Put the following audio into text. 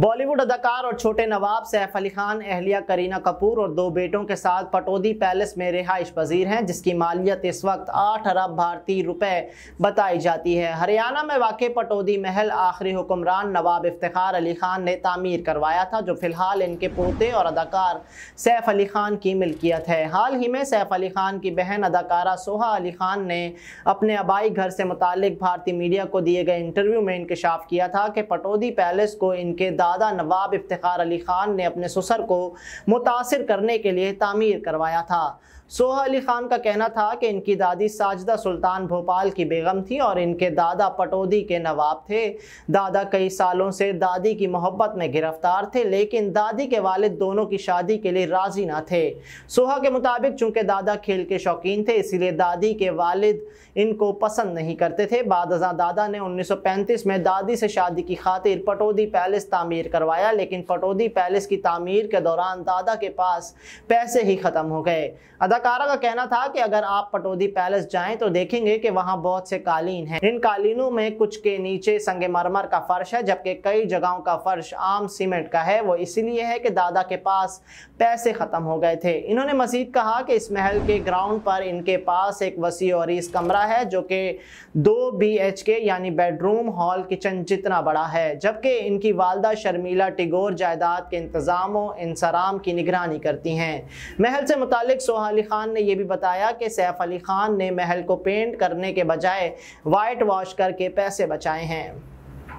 बॉलीवुड अदाकार और छोटे नवाब सैफ अली खान अहलिया करीना कपूर और दो बेटों के साथ पटोदी पैलेस में रिहाइश पजीर हैं जिसकी मालियत इस वक्त आठ अरब भारतीय रुपए बताई जाती है हरियाणा में वाक़ पटोदी महल आखिरी हुक्मरान नवाब इफ्तार अली खान ने तामीर करवाया था जो फिलहाल इनके पोते और अदाकार सैफ अली खान की मिल्कियत है हाल ही में सैफ अली खान की बहन अदाकारा सोहा अली खान ने अपने आबाई घर से मुतल भारतीय मीडिया को दिए गए इंटरव्यू में इंकशाफ किया था कि पटोदी पैलेस को इनके दा शहजादा नवाब इफ्तार अली ख़ान ने अपने ससर को मुतासर करने के लिए तामीर करवाया था सोहा अली ख़ान का कहना था कि इनकी दादी साजदा सुल्तान भोपाल की बेगम थी और इनके दादा पटोदी के नवाब थे दादा कई सालों से दादी की मोहब्बत में गिरफ्तार थे लेकिन दादी के वालिद दोनों की शादी के लिए राज़ी ना थे सोहा के मुताबिक चूंकि दादा खेल के शौकीन थे इसीलिए दादी के वालिद इनको पसंद नहीं करते थे बाद दादा ने उन्नीस में दादी से शादी की खातिर पटोदी पैलेस तामीर तामीर करवाया लेकिन फटोदी पैलेस की तामीर के दौरान दादा के पास पैसे ही ख़त्म हो गए अदाकारा का कहना था कि अगर आप पटोदी पैलेस जाएं तो देखेंगे कि वहाँ बहुत से कालीन हैं इन कालीनों में कुछ के नीचे संग मरमर का फ़र्श है जबकि कई जगहों का फ़र्श आम सीमेंट का है वो इसीलिए है कि दादा के पास पैसे ख़त्म हो गए थे इन्होंने मजीद कहा कि इस महल के ग्राउंड पर इनके पास एक वसी और इस कमरा है जो कि दो बी यानी बेडरूम हॉल किचन जितना बड़ा है जबकि इनकी वालदा शर्मीला टिगोर जायदाद के इंतजामों इंसराम की निगरानी करती हैं महल से मुतक सोहाली ख़ान ने यह भी बताया कि सैफ अली ख़ान ने महल को पेंट करने के बजाय वाइट वॉश करके पैसे बचाए हैं